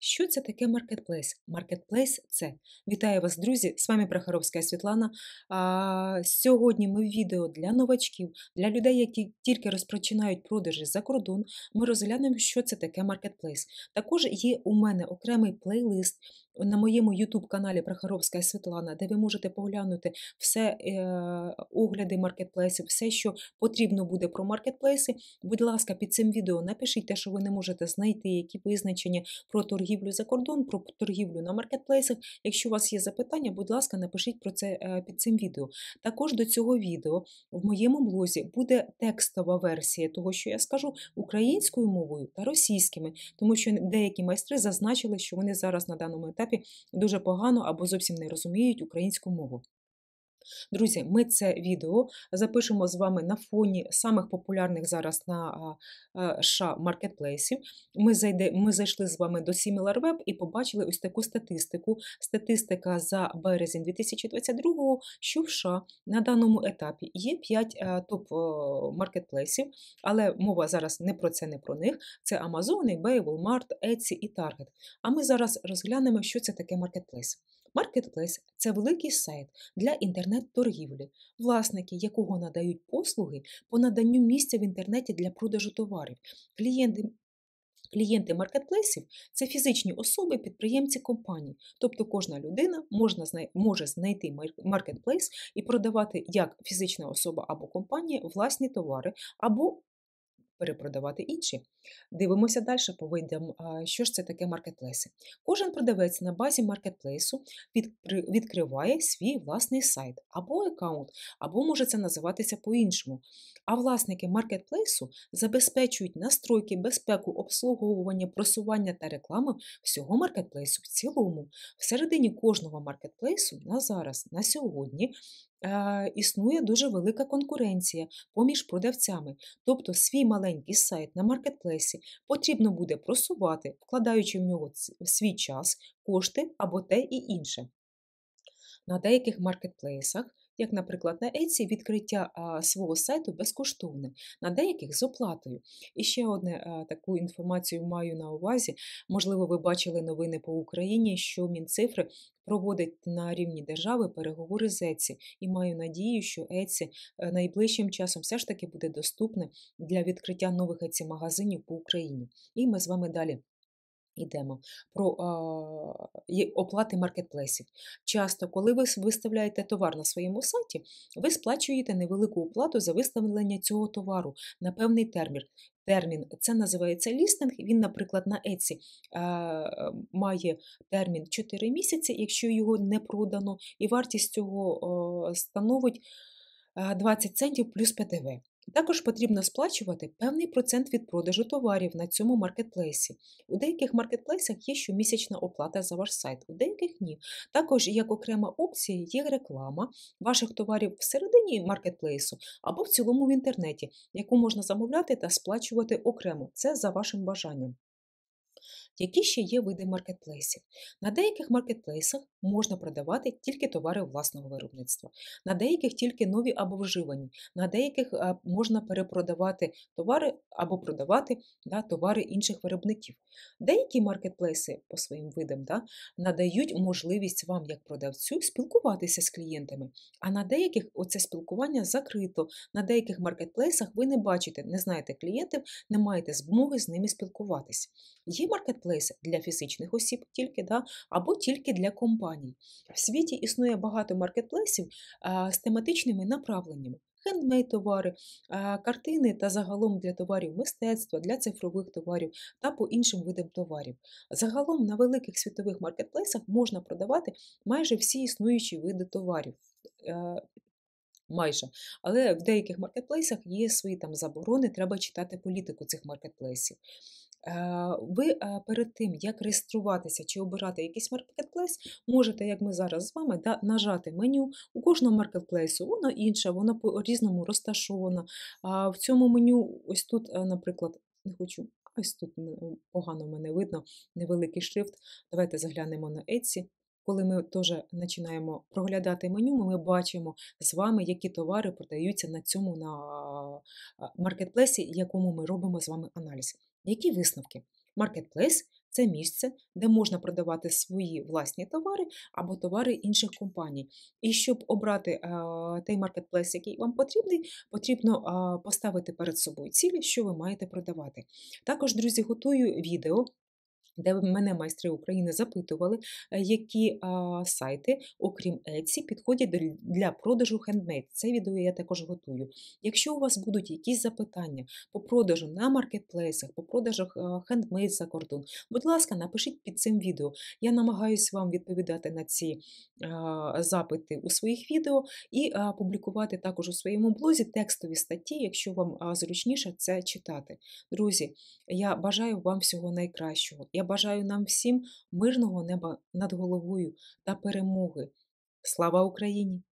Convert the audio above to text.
Що це таке маркетплейс? Маркетплейс це вітаю вас, друзі! З вами Прохоровська Світлана. А, Сьогодні ми відео для новачків, для людей, які тільки розпочинають продажі за кордон. Ми розглянемо, що це таке маркетплейс. Також є у мене окремий плейлист на моєму YouTube-каналі Прохоровська Світлана, де ви можете поглянути все е, огляди маркетплейсів, все, що потрібно буде про маркетплейси. Будь ласка, під цим відео напишіть те, що ви не можете знайти, які визначення про торгівлю торгівлю за кордон, про торгівлю на маркетплейсах. Якщо у вас є запитання, будь ласка, напишіть про це е, під цим відео. Також до цього відео в моєму блозі буде текстова версія того, що я скажу українською мовою та російськими, тому що деякі майстри зазначили, що вони зараз на даному етапі дуже погано або зовсім не розуміють українську мову. Друзі, ми це відео запишемо з вами на фоні самих популярних зараз на США е, маркетплейсів. Ми зайде, ми зайшли з вами до SimilarWeb і побачили ось таку статистику. Статистика за березень 2022 го що в США на даному етапі є 5 е, топ-маркетплейсів, е, але мова зараз не про це, не про них. Це Amazon, eBay, Walmart, Etsy і Target. А ми зараз розглянемо, що це таке маркетплейс. Маркетплейс це великий сайт для інтернет-торгівлі, власники якого надають послуги по наданню місця в інтернеті для продажу товарів. Клієнти Клієнти маркетплейсів це фізичні особи, підприємці компаній, тобто кожна людина можна, може знайти маркетплейс і продавати як фізична особа або компанія власні товари або перепродавати інші. Дивимося далі по видам, що ж це таке маркетплейси. Кожен продавець на базі маркетплейсу відкриває свій власний сайт або аккаунт, або може це називатися по-іншому. А власники маркетплейсу забезпечують настройки, безпеку, обслуговування, просування та реклами всього маркетплейсу в цілому. Всередині кожного маркетплейсу на зараз, на сьогодні, Е, існує дуже велика конкуренція поміж продавцями, тобто свій маленький сайт на маркетплейсі потрібно буде просувати, вкладаючи в нього свій час, кошти або те і інше. На деяких маркетплейсах як, наприклад, на Etsy відкриття свого сайту безкоштовне, на деяких з оплатою. І ще одне таку інформацію маю на увазі. Можливо, ви бачили новини по Україні, що Мінцифри проводить на рівні держави переговори з Etsy. і маю надію, що Etsy е, найближчим часом все ж таки буде доступне для відкриття нових Etsy магазинів по Україні. І ми з вами далі йдемо про е, оплати маркетплейсів. Часто, коли ви виставляєте товар на своєму сайті, ви сплачуєте невелику оплату за виставлення цього товару на певний термін. Термін це називається лістинг. Він, наприклад, на Etsy має термін 4 місяці, якщо його не продано, і вартість цього становить 20 центів плюс ПТВ. Також потрібно сплачувати певний процент від продажу товарів на цьому маркетплейсі. У деяких маркетплейсах є щомісячна оплата за ваш сайт, у деяких ні. Також, як окрема опція, є реклама ваших товарів всередині маркетплейсу або в цілому в інтернеті, яку можна замовляти та сплачувати окремо. Це за вашим бажанням. Які ще є види маркетплейсів? На деяких маркетплейсах можна продавати тільки товари власного виробництва, на деяких тільки нові або вживані, на деяких можна перепродавати товари або продавати да, товари інших виробників. Деякі маркетплейси по своїм видам да, надають можливість вам, як продавцю, спілкуватися з клієнтами, а на деяких оце спілкування закрито. На деяких маркетплейсах ви не бачите, не знаєте клієнтів, не маєте змоги з ними спілкуватись. Є маркетплейси для фізичних осіб тільки, да, або тільки для компаній компаній. В світі існує багато маркетплейсів з тематичними направленнями. Хендмейд товари, картини та загалом для товарів мистецтва, для цифрових товарів та по іншим видам товарів. Загалом на великих світових маркетплейсах можна продавати майже всі існуючі види товарів. Е, майже, але в деяких маркетплейсах є свої там заборони, треба читати політику цих маркетплейсів. Е, ви е, перед тим, як реєструватися чи обирати якийсь маркетплейс, можете, як ми зараз з вами, да, нажати меню. У кожного маркетплейсу воно інше, воно по-різному розташовано. А в цьому меню, ось тут, е, наприклад, не хочу, ось тут погано мене видно, невеликий шрифт. Давайте заглянемо на Etsy. Коли ми теж починаємо проглядати меню, ми бачимо з вами, які товари продаються на цьому на маркетплейсі, якому ми робимо з вами аналіз. Які висновки? Маркетплейс це місце, де можна продавати свої власні товари або товари інших компаній. І щоб обрати е, той маркетплейс, який вам потрібний, потрібно е, поставити перед собою цілі, що ви маєте продавати. Також, друзі, готую відео де мене майстри України запитували, е, які а, сайти, окрім Etsy, підходять для продажу хендмейд. Це відео я також готую. Якщо у вас будуть якісь запитання по продажу на маркетплейсах, по продажах е, хендмейд за кордон, будь ласка, напишіть під цим відео. Я намагаюся вам відповідати на ці а, е, запити у своїх відео і а, публікувати також у своєму блозі текстові статті, якщо вам а, зручніше це читати. Друзі, я бажаю вам всього найкращого. Я бажаю нам всім мирного неба над головою та перемоги. Слава Україні!